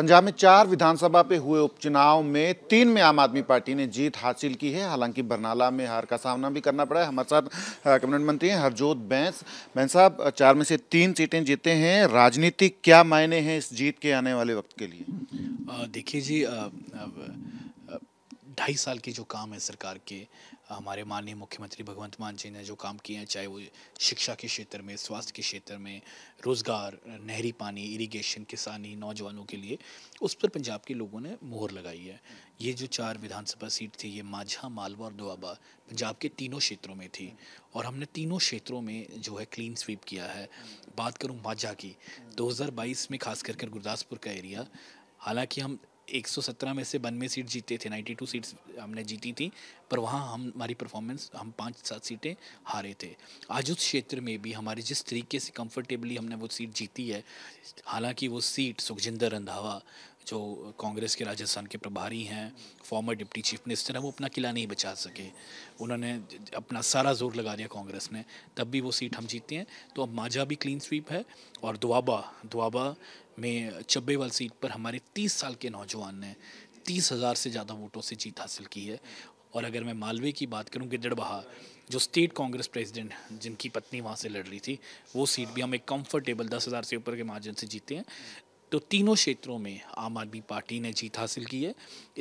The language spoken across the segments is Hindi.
पंजाब में चार विधानसभा पे हुए उपचुनाव में तीन में आम आदमी पार्टी ने जीत हासिल की है हालांकि बरनाला में हार का सामना भी करना पड़ा है हमारे साथ कैबिनेट मंत्री हैं हरजोत बैंस बैंस साहब चार में से तीन सीटें जीते हैं राजनीति क्या मायने हैं इस जीत के आने वाले वक्त के लिए देखिए जी ढाई साल की जो काम है सरकार के हमारे माननीय मुख्यमंत्री भगवंत मान जी ने जो काम किए हैं चाहे वो शिक्षा के क्षेत्र में स्वास्थ्य के क्षेत्र में रोज़गार नहरी पानी इरिगेशन किसानी नौजवानों के लिए उस पर पंजाब के लोगों ने मोहर लगाई है ये जो चार विधानसभा सीट थी ये माझा मालवा और दुआबा पंजाब के तीनों क्षेत्रों में थी और हमने तीनों क्षेत्रों में जो है क्लीन स्वीप किया है बात करूँ माझा की 2022 में खास कर गुरदासपुर का एरिया हालांकि हम 117 में से बनवे सीट जीते थे 92 सीट्स हमने जीती थी पर वहाँ हम हमारी परफॉर्मेंस हम पाँच सात सीटें हारे थे आज उस क्षेत्र में भी हमारे जिस तरीके से कंफर्टेबली हमने वो सीट जीती है हालांकि वो सीट सुखजिंदर रंधावा जो कांग्रेस के राजस्थान के प्रभारी हैं फॉर्मर डिप्टी चीफ मिनिस्टर हैं वो अपना किला नहीं बचा सके उन्होंने अपना सारा जोर लगा दिया कांग्रेस ने तब भी वो सीट हम जीते हैं तो अब माझा भी क्लीन स्वीप है और दुआबा दुआबा में चब्बेवाल सीट पर हमारे तीस साल के नौजवान ने तीस हज़ार से ज़्यादा वोटों से जीत हासिल की है और अगर मैं मालवे की बात करूं गिदड़बहा जो स्टेट कांग्रेस प्रेसिडेंट जिनकी पत्नी वहाँ से लड़ रही थी वो सीट भी हम एक कंफर्टेबल दस हज़ार से ऊपर के मार्जिन से जीते हैं तो तीनों क्षेत्रों में आम आदमी पार्टी ने जीत हासिल की है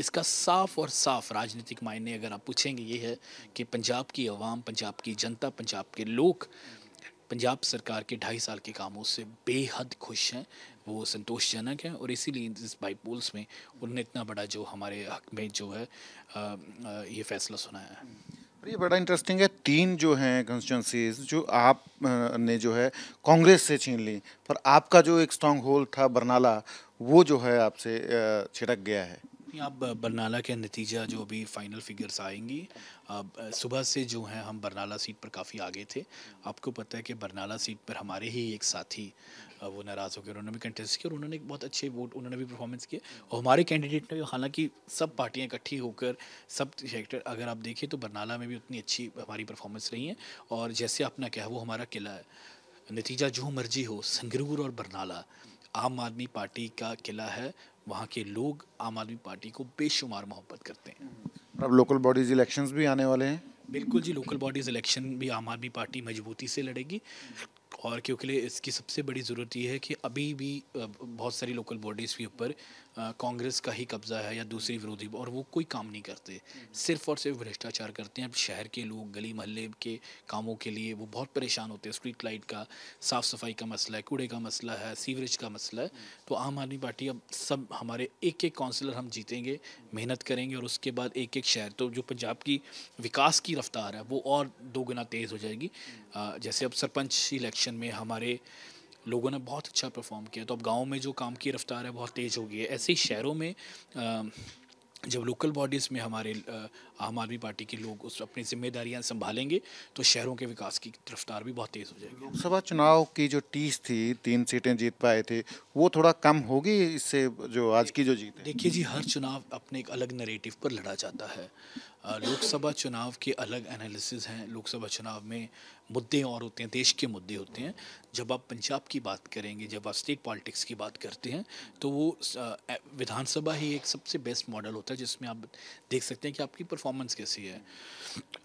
इसका साफ और साफ राजनीतिक मायने अगर आप पूछेंगे ये है कि पंजाब की आवाम पंजाब की जनता पंजाब के लोग पंजाब सरकार के ढाई साल के कामों से बेहद खुश हैं वो संतोषजनक हैं और इसीलिए इस बाईपोल्स में उन्होंने इतना बड़ा जो हमारे हक में जो है ये फैसला सुनाया है ये बड़ा इंटरेस्टिंग है तीन जो हैं कंस्टिट्यूंसीज जो आप ने जो है कांग्रेस से छीन ली पर आपका जो एक स्ट्रॉन्ग होल्ड था बरनाला वो जो है आपसे छिटक गया है नहीं आप बरनाला के नतीजा जो अभी फाइनल फिगर्स आएंगी सुबह से जो है हम बरनाला सीट पर काफ़ी आगे थे आपको पता है कि बरनाला सीट पर हमारे ही एक साथी वो नाराज़ हो गए उन्होंने भी कंटेस्ट किया और उन्होंने बहुत अच्छे वोट उन्होंने भी परफॉर्मेंस किए और हमारे कैंडिडेट ने हालांकि सब पार्टियाँ इकट्ठी होकर सब सेक्टर अगर आप देखें तो बरनाला में भी उतनी अच्छी हमारी परफॉर्मेंस रही है और जैसे आपने कहा वो हमारा किला है नतीजा जो मर्जी हो संगरूर और बरनाला आम आदमी पार्टी का किला है वहाँ के लोग आम आदमी पार्टी को बेशुमार मोहब्बत करते हैं अब लोकल बॉडीज इलेक्शंस भी आने वाले हैं बिल्कुल जी लोकल बॉडीज इलेक्शन भी आम आदमी पार्टी मजबूती से लड़ेगी और क्योंकि लिए इसकी सबसे बड़ी ज़रूरत यह है कि अभी भी बहुत सारी लोकल बॉडीज़ के ऊपर कांग्रेस का ही कब्ज़ा है या दूसरी विरोधी और वो कोई काम नहीं करते हम्म। सिर्फ और सिर्फ भ्रष्टाचार करते हैं शहर के लोग गली महल्ले के कामों के लिए वो बहुत परेशान होते हैं स्ट्रीट लाइट का साफ़ सफाई का मसला है कूड़े का मसला है सीवरेज का मसला है हम्म। तो आम आदमी पार्टी अब सब हमारे एक एक काउंसलर हम जीतेंगे मेहनत करेंगे और उसके बाद एक एक शहर तो जो पंजाब की विकास की रफ्तार है वो और दो गुना तेज़ हो जाएगी हम्म। जैसे अब सरपंच इलेक्शन इलेक्शन में हमारे लोगों ने बहुत अच्छा परफॉर्म किया तो अब गाँव में जो काम की रफ्तार है बहुत तेज़ हो गई है ऐसे ही शहरों में जब लोकल बॉडीज़ में हमारे आम आदमी पार्टी के लोग उस अपनी जिम्मेदारियां संभालेंगे तो शहरों के विकास की रफ्तार भी बहुत तेज़ हो जाएगी लोकसभा चुनाव की जो टीस थी तीन सीटें जीत पाए थे वो थोड़ा कम होगी इससे जो आज की जो जीत देखिए जी हर चुनाव अपने एक अलग नरेटिव पर लड़ा जाता है लोकसभा चुनाव के अलग एनालिसिस हैं लोकसभा चुनाव में मुद्दे और होते हैं देश के मुद्दे होते हैं जब आप पंजाब की बात करेंगे जब आप स्टेट पॉलिटिक्स की बात करते हैं तो वो विधानसभा ही एक सबसे बेस्ट मॉडल होता है जिसमें आप देख सकते हैं कि आपकी परफॉर्मेंस कैसी है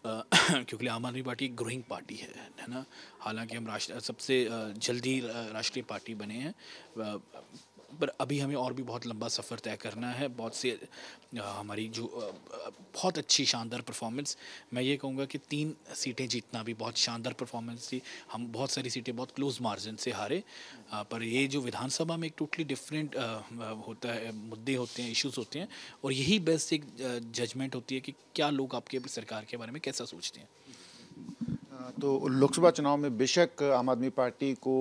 क्योंकि आम आदमी पार्टी एक ग्रोइंग पार्टी है है ना हालांकि हम राष्ट्र सबसे जल्दी राष्ट्रीय पार्टी बने हैं पर अभी हमें और भी बहुत लंबा सफ़र तय करना है बहुत से हमारी जो बहुत अच्छी शानदार परफॉर्मेंस मैं ये कहूँगा कि तीन सीटें जीतना भी बहुत शानदार परफॉर्मेंस थी हम बहुत सारी सीटें बहुत क्लोज मार्जिन से हारे पर ये जो विधानसभा में एक टोटली डिफरेंट होता है मुद्दे होते हैं इश्यूज़ होते हैं और यही बेस्ट एक जजमेंट होती है कि क्या लोग आपके सरकार के बारे में कैसा सोचते हैं तो लोकसभा चुनाव में बेशक आम आदमी पार्टी को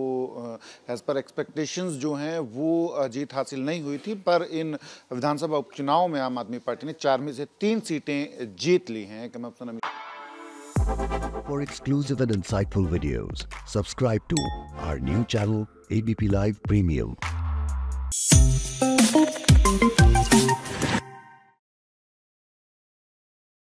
एज पर एक्सपेक्टेशंस जो हैं वो जीत हासिल नहीं हुई थी पर इन विधानसभा उपचुनाव में आम आदमी पार्टी ने चार में से तीन सीटें जीत ली हैं कम अफसन For exclusive and insightful videos, subscribe to our new channel ABP Live Premium.